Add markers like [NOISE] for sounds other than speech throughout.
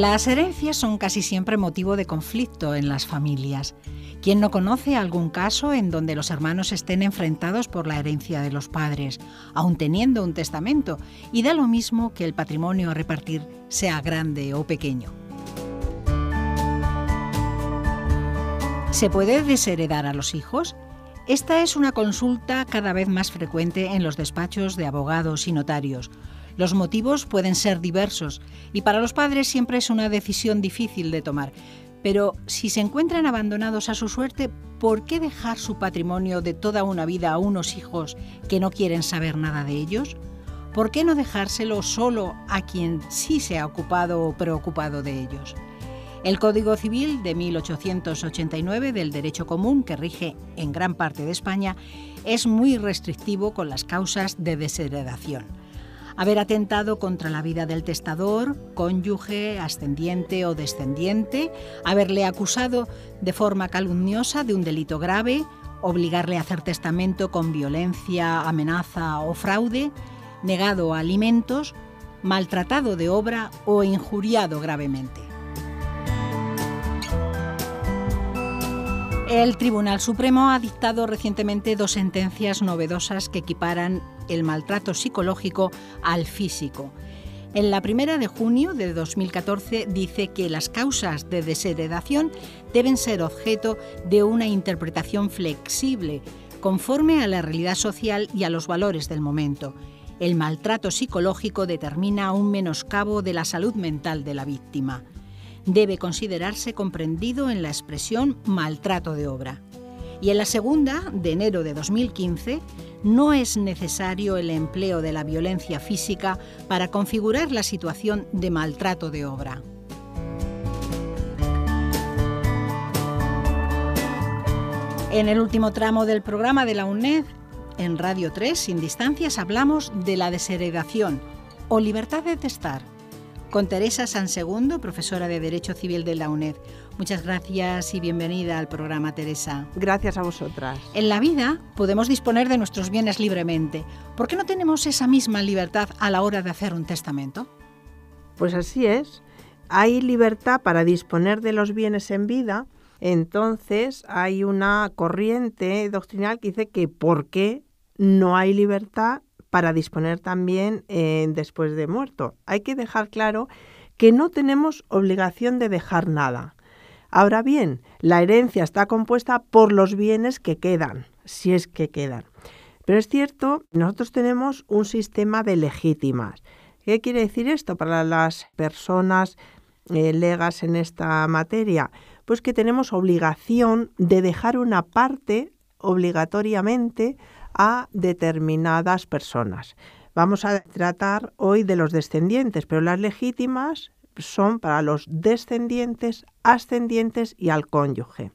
Las herencias son casi siempre motivo de conflicto en las familias. ¿Quién no conoce algún caso en donde los hermanos estén enfrentados por la herencia de los padres, aun teniendo un testamento? Y da lo mismo que el patrimonio a repartir sea grande o pequeño. ¿Se puede desheredar a los hijos? Esta es una consulta cada vez más frecuente en los despachos de abogados y notarios. Los motivos pueden ser diversos y para los padres siempre es una decisión difícil de tomar. Pero si se encuentran abandonados a su suerte, ¿por qué dejar su patrimonio de toda una vida a unos hijos que no quieren saber nada de ellos? ¿Por qué no dejárselo solo a quien sí se ha ocupado o preocupado de ellos? El Código Civil de 1889 del Derecho Común, que rige en gran parte de España, es muy restrictivo con las causas de desheredación haber atentado contra la vida del testador, cónyuge, ascendiente o descendiente, haberle acusado de forma calumniosa de un delito grave, obligarle a hacer testamento con violencia, amenaza o fraude, negado alimentos, maltratado de obra o injuriado gravemente. El Tribunal Supremo ha dictado recientemente dos sentencias novedosas que equiparan el maltrato psicológico al físico. En la primera de junio de 2014 dice que las causas de desheredación deben ser objeto de una interpretación flexible, conforme a la realidad social y a los valores del momento. El maltrato psicológico determina un menoscabo de la salud mental de la víctima debe considerarse comprendido en la expresión maltrato de obra. Y en la segunda, de enero de 2015, no es necesario el empleo de la violencia física para configurar la situación de maltrato de obra. En el último tramo del programa de la UNED, en Radio 3, Sin Distancias, hablamos de la desheredación o libertad de testar con Teresa Sansegundo, profesora de Derecho Civil de la UNED. Muchas gracias y bienvenida al programa, Teresa. Gracias a vosotras. En la vida podemos disponer de nuestros bienes libremente. ¿Por qué no tenemos esa misma libertad a la hora de hacer un testamento? Pues así es. Hay libertad para disponer de los bienes en vida. Entonces hay una corriente doctrinal que dice que ¿por qué no hay libertad para disponer también eh, después de muerto. Hay que dejar claro que no tenemos obligación de dejar nada. Ahora bien, la herencia está compuesta por los bienes que quedan, si es que quedan. Pero es cierto, nosotros tenemos un sistema de legítimas. ¿Qué quiere decir esto para las personas eh, legas en esta materia? Pues que tenemos obligación de dejar una parte obligatoriamente a determinadas personas. Vamos a tratar hoy de los descendientes, pero las legítimas son para los descendientes, ascendientes y al cónyuge.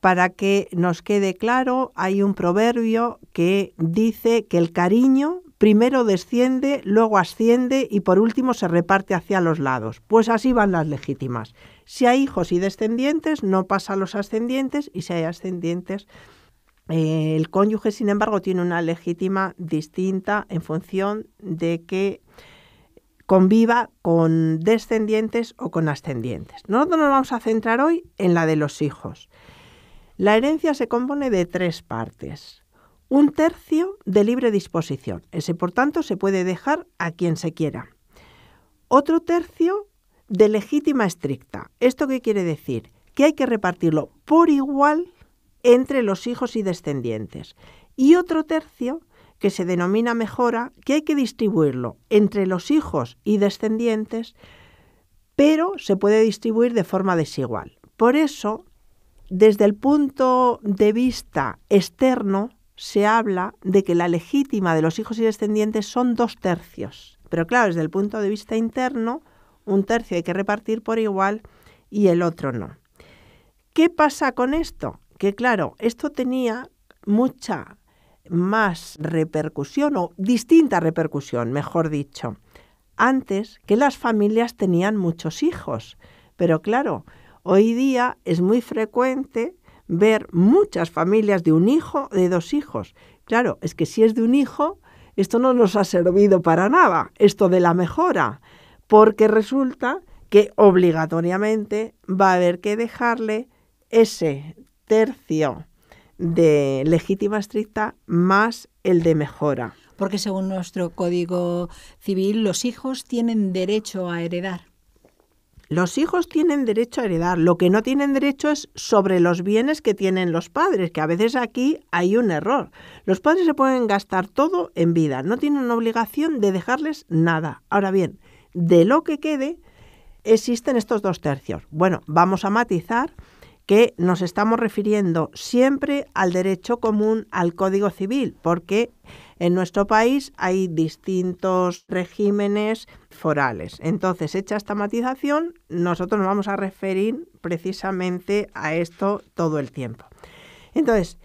Para que nos quede claro, hay un proverbio que dice que el cariño primero desciende, luego asciende y por último se reparte hacia los lados. Pues así van las legítimas. Si hay hijos y descendientes, no pasa a los ascendientes y si hay ascendientes, eh, el cónyuge, sin embargo, tiene una legítima distinta en función de que conviva con descendientes o con ascendientes. Nosotros nos vamos a centrar hoy en la de los hijos. La herencia se compone de tres partes. Un tercio de libre disposición. Ese, por tanto, se puede dejar a quien se quiera. Otro tercio de legítima estricta. ¿Esto qué quiere decir? Que hay que repartirlo por igual entre los hijos y descendientes, y otro tercio que se denomina mejora, que hay que distribuirlo entre los hijos y descendientes, pero se puede distribuir de forma desigual. Por eso, desde el punto de vista externo, se habla de que la legítima de los hijos y descendientes son dos tercios. Pero claro, desde el punto de vista interno, un tercio hay que repartir por igual y el otro no. ¿Qué pasa con esto? que claro, esto tenía mucha más repercusión o distinta repercusión, mejor dicho. Antes que las familias tenían muchos hijos, pero claro, hoy día es muy frecuente ver muchas familias de un hijo, de dos hijos. Claro, es que si es de un hijo, esto no nos ha servido para nada, esto de la mejora, porque resulta que obligatoriamente va a haber que dejarle ese tercio de legítima estricta más el de mejora. Porque según nuestro Código Civil, los hijos tienen derecho a heredar. Los hijos tienen derecho a heredar. Lo que no tienen derecho es sobre los bienes que tienen los padres, que a veces aquí hay un error. Los padres se pueden gastar todo en vida, no tienen obligación de dejarles nada. Ahora bien, de lo que quede, existen estos dos tercios. Bueno, vamos a matizar que nos estamos refiriendo siempre al derecho común, al Código Civil, porque en nuestro país hay distintos regímenes forales. Entonces, hecha esta matización, nosotros nos vamos a referir precisamente a esto todo el tiempo. Entonces,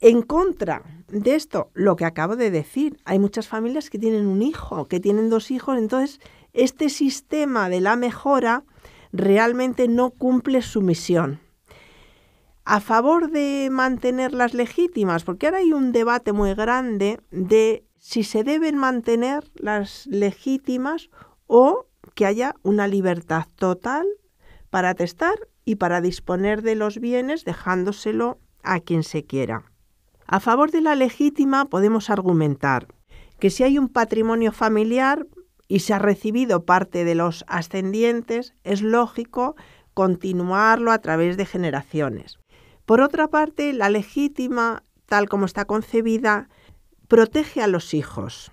en contra de esto, lo que acabo de decir, hay muchas familias que tienen un hijo, que tienen dos hijos, entonces este sistema de la mejora realmente no cumple su misión a favor de mantener las legítimas, porque ahora hay un debate muy grande de si se deben mantener las legítimas o que haya una libertad total para testar y para disponer de los bienes dejándoselo a quien se quiera. A favor de la legítima podemos argumentar que si hay un patrimonio familiar y se ha recibido parte de los ascendientes, es lógico continuarlo a través de generaciones. Por otra parte, la legítima, tal como está concebida, protege a los hijos.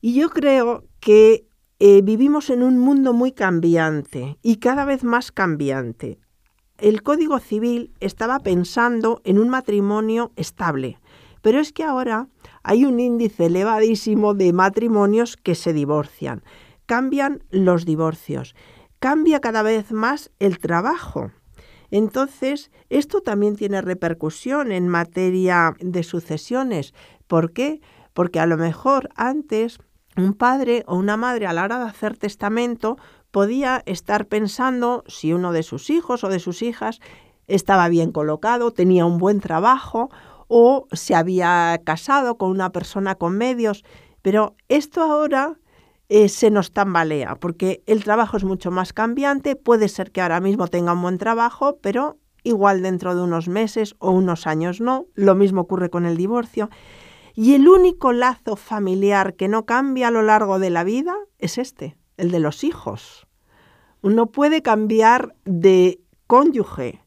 Y yo creo que eh, vivimos en un mundo muy cambiante y cada vez más cambiante. El Código Civil estaba pensando en un matrimonio estable, pero es que ahora hay un índice elevadísimo de matrimonios que se divorcian. Cambian los divorcios, cambia cada vez más el trabajo. Entonces, esto también tiene repercusión en materia de sucesiones. ¿Por qué? Porque a lo mejor antes un padre o una madre a la hora de hacer testamento podía estar pensando si uno de sus hijos o de sus hijas estaba bien colocado, tenía un buen trabajo o se había casado con una persona con medios. Pero esto ahora eh, se nos tambalea, porque el trabajo es mucho más cambiante, puede ser que ahora mismo tenga un buen trabajo, pero igual dentro de unos meses o unos años no, lo mismo ocurre con el divorcio. Y el único lazo familiar que no cambia a lo largo de la vida es este, el de los hijos. Uno puede cambiar de cónyuge,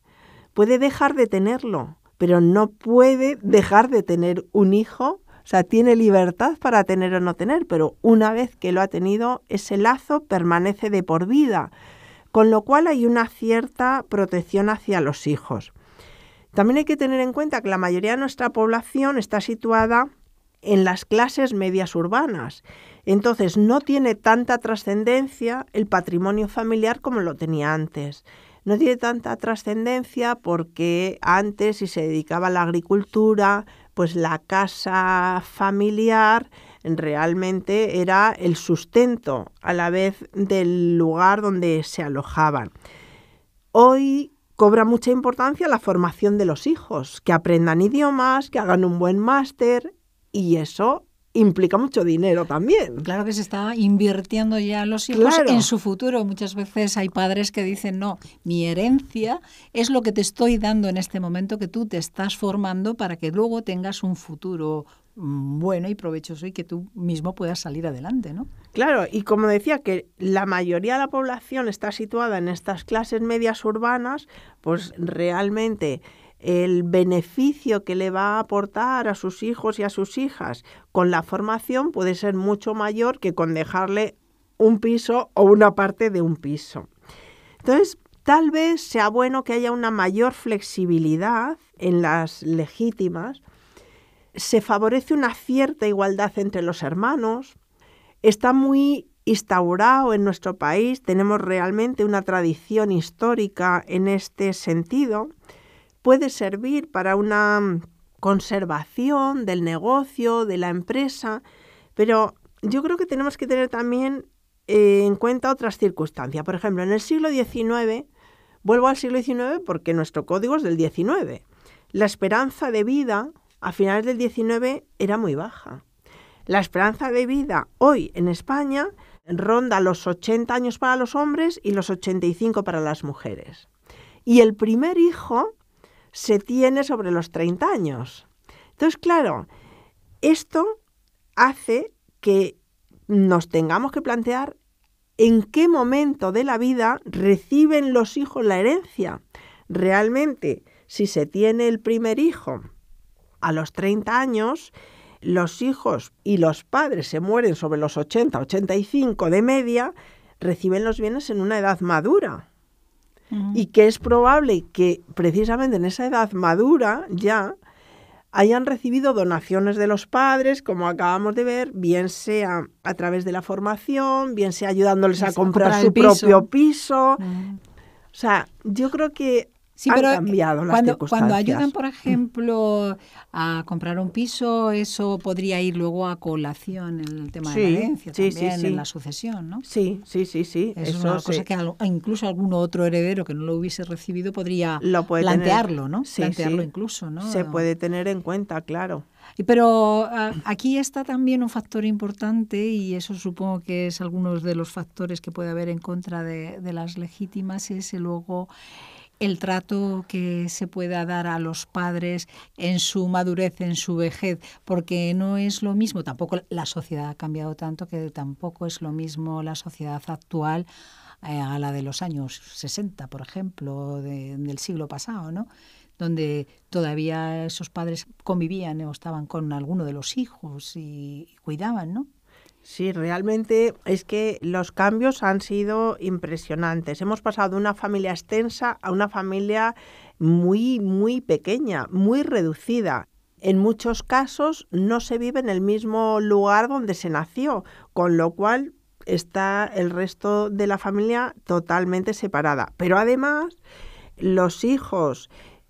puede dejar de tenerlo, pero no puede dejar de tener un hijo o sea, tiene libertad para tener o no tener, pero una vez que lo ha tenido, ese lazo permanece de por vida, con lo cual hay una cierta protección hacia los hijos. También hay que tener en cuenta que la mayoría de nuestra población está situada en las clases medias urbanas. Entonces no tiene tanta trascendencia el patrimonio familiar como lo tenía antes. No tiene tanta trascendencia porque antes si se dedicaba a la agricultura, pues la casa familiar realmente era el sustento a la vez del lugar donde se alojaban. Hoy cobra mucha importancia la formación de los hijos, que aprendan idiomas, que hagan un buen máster y eso implica mucho dinero también. Claro que se está invirtiendo ya los hijos en su futuro. Muchas veces hay padres que dicen, no, mi herencia es lo que te estoy dando en este momento que tú te estás formando para que luego tengas un futuro mm, bueno y provechoso y que tú mismo puedas salir adelante, ¿no? Claro, y como decía que la mayoría de la población está situada en estas clases medias urbanas, pues realmente el beneficio que le va a aportar a sus hijos y a sus hijas con la formación puede ser mucho mayor que con dejarle un piso o una parte de un piso. Entonces, tal vez sea bueno que haya una mayor flexibilidad en las legítimas. Se favorece una cierta igualdad entre los hermanos. Está muy instaurado en nuestro país. Tenemos realmente una tradición histórica en este sentido puede servir para una mm, conservación del negocio, de la empresa, pero yo creo que tenemos que tener también eh, en cuenta otras circunstancias. Por ejemplo, en el siglo XIX, vuelvo al siglo XIX porque nuestro código es del XIX, la esperanza de vida a finales del XIX era muy baja. La esperanza de vida hoy en España ronda los 80 años para los hombres y los 85 para las mujeres. Y el primer hijo se tiene sobre los 30 años. Entonces, claro, esto hace que nos tengamos que plantear en qué momento de la vida reciben los hijos la herencia. Realmente, si se tiene el primer hijo a los 30 años, los hijos y los padres se mueren sobre los 80, 85 de media, reciben los bienes en una edad madura y que es probable que precisamente en esa edad madura ya hayan recibido donaciones de los padres, como acabamos de ver, bien sea a través de la formación, bien sea ayudándoles a comprar, su propio piso. O sea, yo creo que Sí, Han cambiado las cuando, cuando ayudan, por mm. ejemplo, a comprar un piso, eso podría ir luego a colación en el tema de la herencia, también en la sucesión, ¿no? Sí, sí, sí, sí. Es una cosa que incluso algún otro heredero que no lo hubiese recibido podría plantearlo, ¿no? plantearlo incluso, ¿no? Se puede tener en cuenta, claro. Pero ah, aquí está también un factor importante y eso supongo que es algunos de los factores que puede haber en contra de, de las legítimas, es luego el trato que se pueda dar a los padres en su madurez, en su vejez, porque no es lo mismo, tampoco la sociedad ha cambiado tanto que tampoco es lo mismo la sociedad actual eh, a la de los años 60, por ejemplo, del siglo pasado, ¿no? donde todavía esos padres convivían o estaban con alguno de los hijos y, y cuidaban, ¿no? Sí, realmente es que los cambios han sido impresionantes. Hemos pasado de una familia extensa a una familia muy, muy pequeña, muy reducida. En muchos casos no se vive en el mismo lugar donde se nació, con lo cual está el resto de la familia totalmente separada. Pero además, los hijos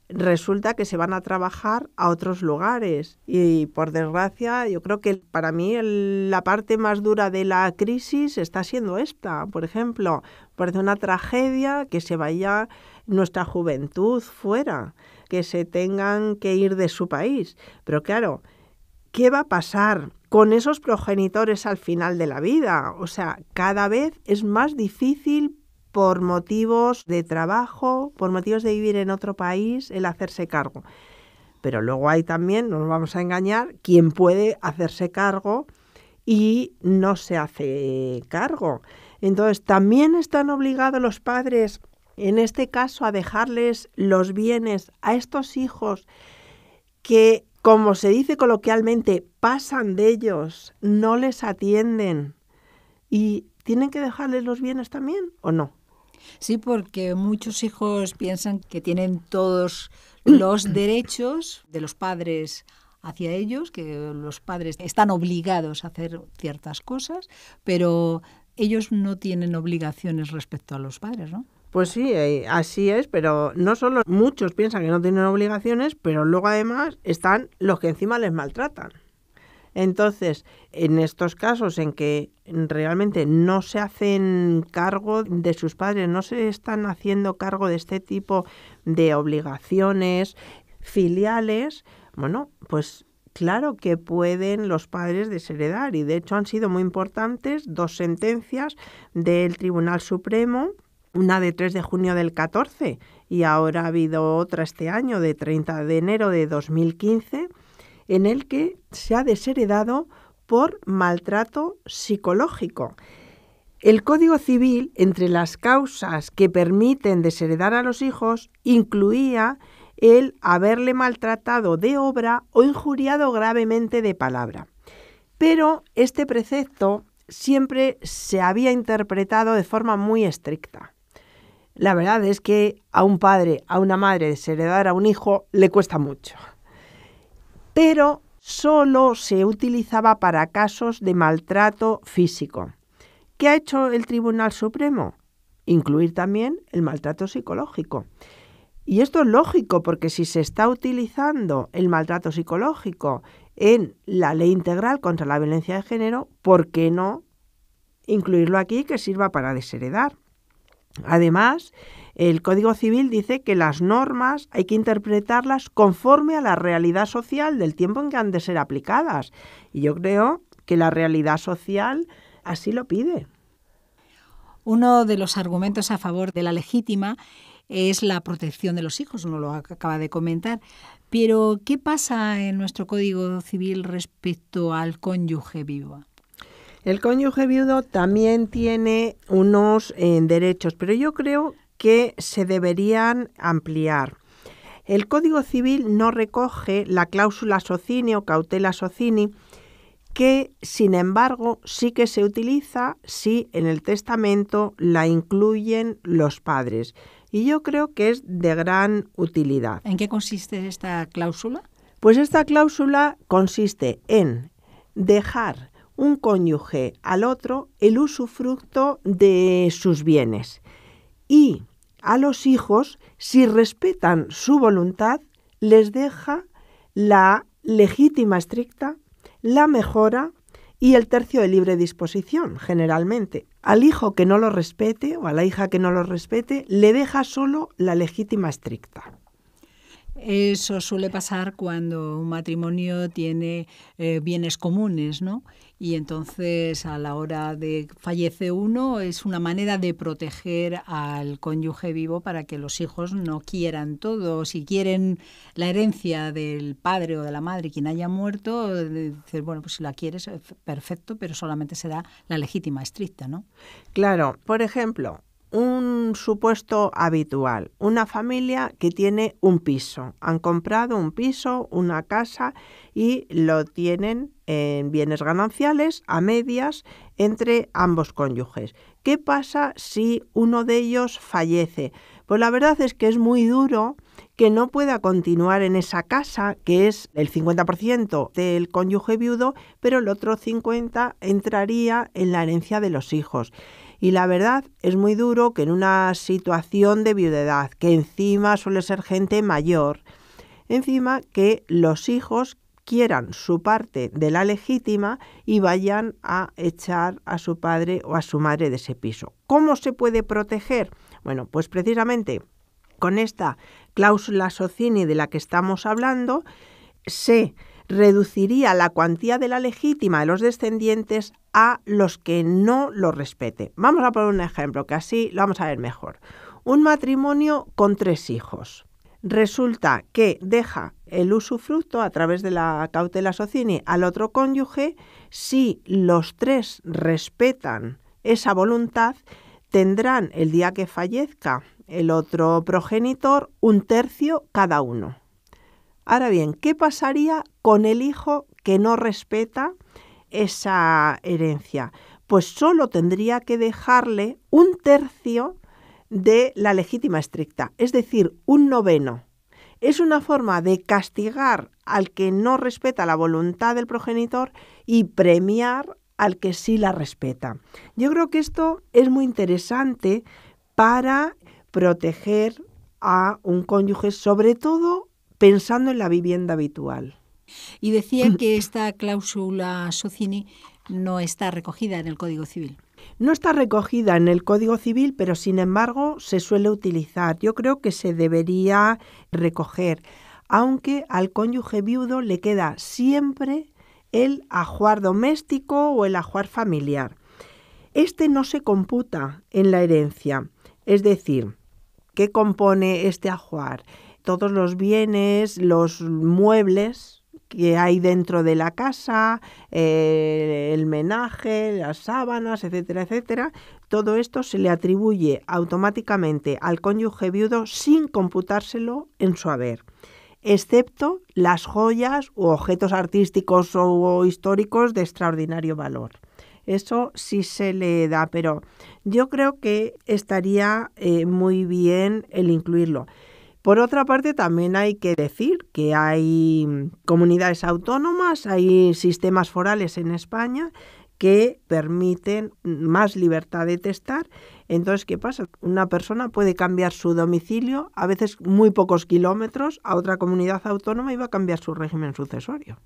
resulta que se van a trabajar a otros lugares. Y por desgracia, yo creo que para mí la parte más dura de la crisis está siendo esta, por ejemplo. Parece una tragedia que se vaya nuestra juventud fuera, que se tengan que ir de su país. Pero claro, ¿qué va a pasar? con esos progenitores al final de la vida. O sea, cada vez es más difícil por motivos de trabajo, por motivos de vivir en otro país, el hacerse cargo. Pero luego hay también, no nos vamos a engañar, quien puede hacerse cargo y no se hace cargo. Entonces, también están obligados los padres, en este caso, a dejarles los bienes a estos hijos que, como se dice coloquialmente, pasan de ellos, no les atienden. ¿Y tienen que dejarles los bienes también o no? Sí, porque muchos hijos piensan que tienen todos los [CLEARS THROAT] derechos de los padres hacia ellos, que los padres están obligados a hacer ciertas cosas, pero ellos no tienen obligaciones respecto a los padres, ¿no? Pues sí, eh, así es, pero no solo muchos piensan que no tienen obligaciones, pero luego además están los que encima les maltratan. Entonces, en estos casos en que realmente no se hacen cargo de sus padres, no se están haciendo cargo de este tipo de obligaciones filiales, bueno, pues claro que pueden los padres desheredar y de hecho han sido muy importantes dos sentencias del Tribunal Supremo, una de 3 de junio del 14 y ahora ha habido otra este año de 30 de enero de 2015 en el que se ha desheredado por maltrato psicológico. El Código Civil, entre las causas que permiten desheredar a los hijos, incluía el haberle maltratado de obra o injuriado gravemente de palabra. Pero este precepto siempre se había interpretado de forma muy estricta. La verdad es que a un padre, a una madre desheredar a un hijo le cuesta mucho pero solo se utilizaba para casos de maltrato físico. ¿Qué ha hecho el Tribunal Supremo? Incluir también el maltrato psicológico. Y esto es lógico porque si se está utilizando el maltrato psicológico en la ley integral contra la violencia de género, ¿por qué no incluirlo aquí que sirva para desheredar? Además, el Código Civil dice que las normas hay que interpretarlas conforme a la realidad social del tiempo en que han de ser aplicadas. Y yo creo que la realidad social así lo pide. Uno de los argumentos a favor de la legítima es la protección de los hijos, no lo acaba de comentar. Pero, ¿qué pasa en nuestro Código Civil respecto al cónyuge vivo? El cónyuge viudo también tiene unos eh, derechos, pero yo creo que se deberían ampliar. El Código Civil no recoge la cláusula socini o cautela socini, que sin embargo sí que se utiliza si en el testamento la incluyen los padres. Y yo creo que es de gran utilidad. ¿En qué consiste esta cláusula? Pues esta cláusula consiste en dejar un cónyuge al otro el usufructo de sus bienes y a los hijos, si respetan su voluntad, les deja la legítima estricta, la mejora y el tercio de libre disposición, generalmente. Al hijo que no lo respete o a la hija que no lo respete, le deja solo la legítima estricta. Eso suele pasar cuando un matrimonio tiene eh, bienes comunes, ¿no? Y entonces a la hora de fallece uno es una manera de proteger al cónyuge vivo para que los hijos no quieran todo. Si quieren la herencia del padre o de la madre, quien haya muerto, dices, bueno, pues si la quieres, eh, perfecto, pero solamente será la legítima, estricta, ¿no? Claro, por ejemplo, un supuesto habitual, una familia que tiene un piso, han comprado un piso, una casa y lo tienen en bienes gananciales a medias entre ambos cónyuges. ¿Qué pasa si uno de ellos fallece? Pues la verdad es que es muy duro que no pueda continuar en esa casa, que es el 50% del cónyuge viudo, pero el otro 50% entraría en la herencia de los hijos. Y la verdad es muy duro que en una situación de viudedad, que encima suele ser gente mayor, encima que los hijos quieran su parte de la legítima y vayan a echar a su padre o a su madre de ese piso. ¿Cómo se puede proteger? Bueno, pues precisamente con esta cláusula socini de la que estamos hablando, se reduciría la cuantía de la legítima de los descendientes a los que no lo respete. Vamos a poner un ejemplo que así lo vamos a ver mejor. Un matrimonio con tres hijos. Resulta que deja el usufructo a través de la cautela socini al otro cónyuge si los tres respetan esa voluntad tendrán el día que fallezca el otro progenitor un tercio cada uno. Ahora bien, ¿qué pasaría con el hijo que no respeta esa herencia? Pues solo tendría que dejarle un tercio de la legítima estricta, es decir, un noveno. Es una forma de castigar al que no respeta la voluntad del progenitor y premiar al que sí la respeta. Yo creo que esto es muy interesante para proteger a un cónyuge, sobre todo pensando en la vivienda habitual. Y decía [LAUGHS] que esta cláusula Socini no está recogida en el Código Civil. No está recogida en el Código Civil, pero sin embargo se suele utilizar. Yo creo que se debería recoger, aunque al cónyuge viudo le queda siempre el ajuar doméstico o el ajuar familiar. Este no se computa en la herencia, es decir, ¿qué compone este ajuar? Todos los bienes, los muebles que hay dentro de la casa, eh, el menaje, las sábanas, etcétera, etcétera, todo esto se le atribuye automáticamente al cónyuge viudo sin computárselo en su haber excepto las joyas u objetos artísticos o históricos de extraordinario valor. Eso sí se le da, pero yo creo que estaría eh, muy bien el incluirlo. Por otra parte, también hay que decir que hay comunidades autónomas, hay sistemas forales en España que permiten más libertad de testar. Entonces, ¿qué pasa? Una persona puede cambiar su domicilio, a veces muy pocos kilómetros, a otra comunidad autónoma y va a cambiar su régimen sucesorio.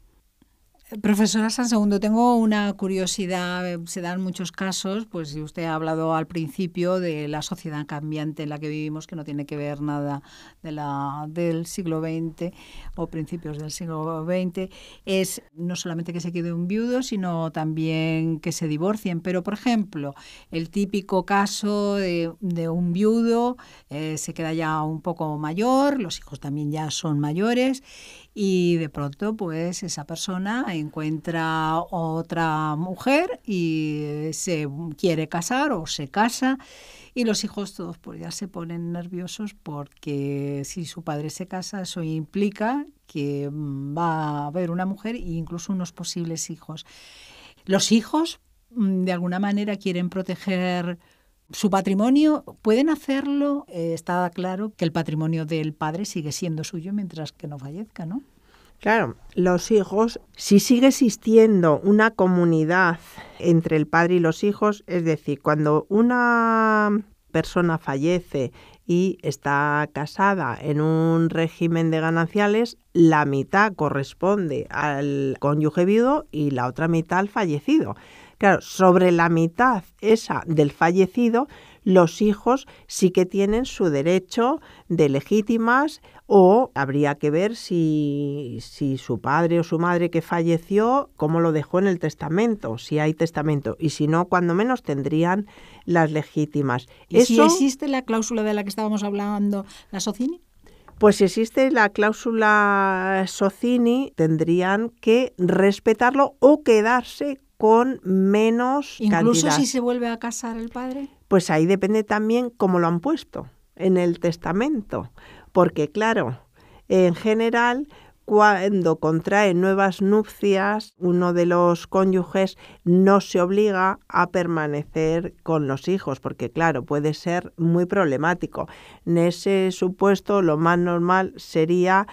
Profesora San Segundo, tengo una curiosidad. Eh, se dan muchos casos, pues usted ha hablado al principio de la sociedad cambiante en la que vivimos, que no tiene que ver nada de la, del siglo XX o principios del siglo XX. Es no solamente que se quede un viudo, sino también que se divorcien. Pero, por ejemplo, el típico caso de, un viudo eh, se queda ya un poco mayor, los hijos también ya son mayores y de pronto pues esa persona encuentra otra mujer y se quiere casar o se casa y los hijos todos pues ya se ponen nerviosos porque si su padre se casa eso implica que mm, va a haber una mujer e incluso unos posibles hijos. Los hijos mm, de alguna manera quieren proteger su patrimonio, pueden hacerlo, eh, está claro que el patrimonio del padre sigue siendo suyo mientras que no fallezca, ¿no? Claro, los hijos, si sigue existiendo una comunidad entre el padre y los hijos, es decir, cuando una persona fallece y está casada en un régimen de gananciales, la mitad corresponde al cónyuge viudo y la otra mitad al fallecido. Claro, sobre la mitad esa del fallecido, los hijos sí que tienen su derecho de legítimas o habría que ver si, si, su padre o su madre que falleció, cómo lo dejó en el testamento, si hay testamento, y si no, cuando menos tendrían las legítimas. ¿Y si existe la cláusula de la que estábamos hablando, la Socini? Pues si existe la cláusula Socini, tendrían que respetarlo o quedarse con menos Incluso si se vuelve a casar el padre. Pues ahí depende también cómo lo han puesto en el testamento, porque claro, en general cuando contrae nuevas nupcias, uno de los cónyuges no se obliga a permanecer con los hijos, porque claro, puede ser muy problemático. En ese supuesto, lo más normal sería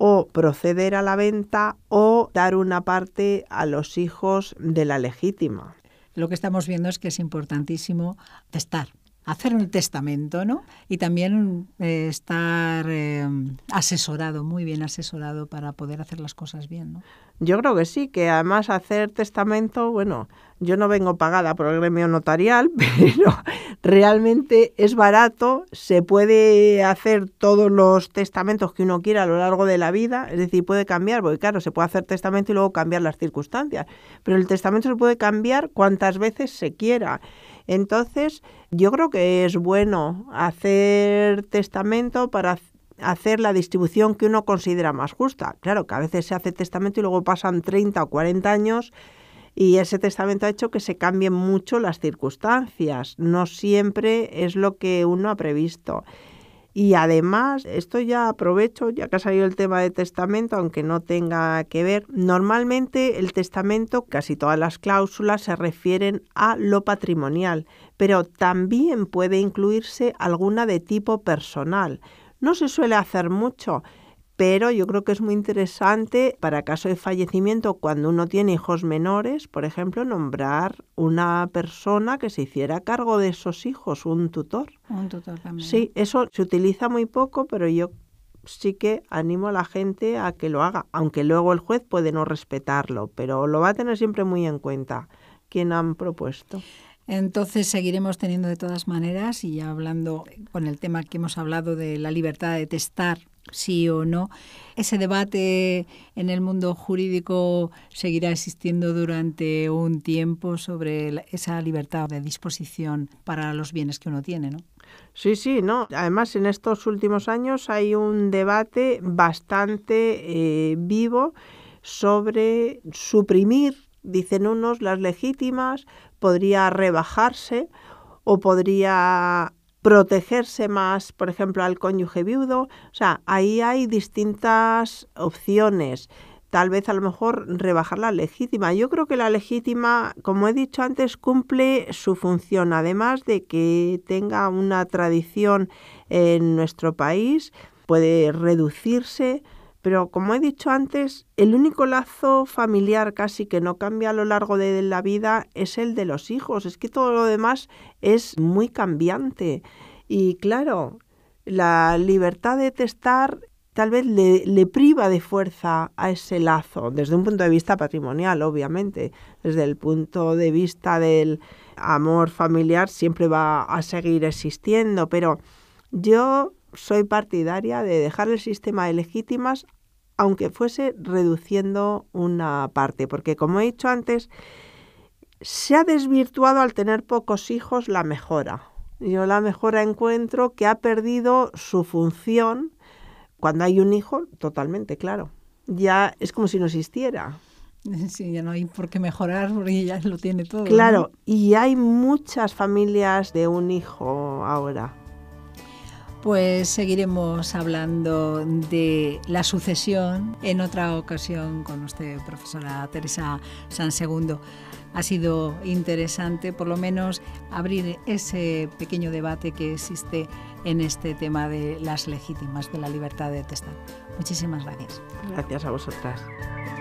o proceder a la venta o dar una parte a los hijos de la legítima. Lo que estamos viendo es que es importantísimo testar, hacer un testamento, ¿no? Y también eh, estar eh, asesorado, muy bien asesorado para poder hacer las cosas bien, ¿no? Yo creo que sí, que además hacer testamento, bueno, yo no vengo pagada por el gremio notarial, [LAUGHS] pero realmente es barato, se puede hacer todos los testamentos que uno quiera a lo largo de la vida, es decir, puede cambiar, porque claro, se puede hacer testamento y luego cambiar las circunstancias, pero el testamento se puede cambiar cuantas veces se quiera. Entonces, yo creo que es bueno hacer testamento para hacer la distribución que uno considera más justa. Claro que a veces se hace testamento y luego pasan 30 o 40 años y ese testamento ha hecho que se cambien mucho las circunstancias. No siempre es lo que uno ha previsto. Y además, esto ya aprovecho, ya que ha salido el tema de testamento, aunque no tenga que ver, normalmente el testamento, casi todas las cláusulas se refieren a lo patrimonial, pero también puede incluirse alguna de tipo personal. No se suele hacer mucho, pero yo creo que es muy interesante para caso de fallecimiento cuando uno tiene hijos menores, por ejemplo, nombrar una persona que se hiciera cargo de esos hijos, un tutor. Un tutor también. Sí, eso se utiliza muy poco, pero yo sí que animo a la gente a que lo haga, aunque luego el juez puede no respetarlo, pero lo va a tener siempre muy en cuenta quien han propuesto. Entonces seguiremos teniendo de todas maneras y ya hablando con el tema que hemos hablado de la libertad de testar sí o no. Ese debate en el mundo jurídico seguirá existiendo durante un tiempo sobre esa libertad de disposición para los bienes que uno tiene, ¿no? Sí, sí, no. Además, en estos últimos años hay un debate bastante eh, vivo sobre suprimir dicen unos, las legítimas, podría rebajarse o podría protegerse más, por ejemplo, al cónyuge viudo. O sea, ahí hay distintas opciones. Tal vez a lo mejor rebajar la legítima. Yo creo que la legítima, como he dicho antes, cumple su función, además de que tenga una tradición en nuestro país, puede reducirse, pero como he dicho antes, el único lazo familiar casi que no cambia a lo largo de la vida es el de los hijos. Es que todo lo demás es muy cambiante. Y claro, la libertad de testar tal vez le, priva de fuerza a ese lazo, desde un punto de vista patrimonial, obviamente, desde el punto de vista del amor familiar siempre va a seguir existiendo, pero yo soy partidaria de dejar el sistema de legítimas aunque fuese reduciendo una parte, porque como he dicho antes, se ha desvirtuado al tener pocos hijos la mejora. Yo la mejora encuentro que ha perdido su función cuando hay un hijo, totalmente, claro. Ya es como si no existiera. [LAUGHS] Sí, ya no hay por qué mejorar porque ya lo tiene todo. Claro, y hay muchas familias de un hijo ahora pues seguiremos hablando de la sucesión en otra ocasión con usted, profesora Teresa Sansegundo. Ha sido interesante, por lo menos, abrir ese pequeño debate que existe en este tema de las legítimas, de la libertad de testar. Muchísimas gracias. Gracias a vosotras.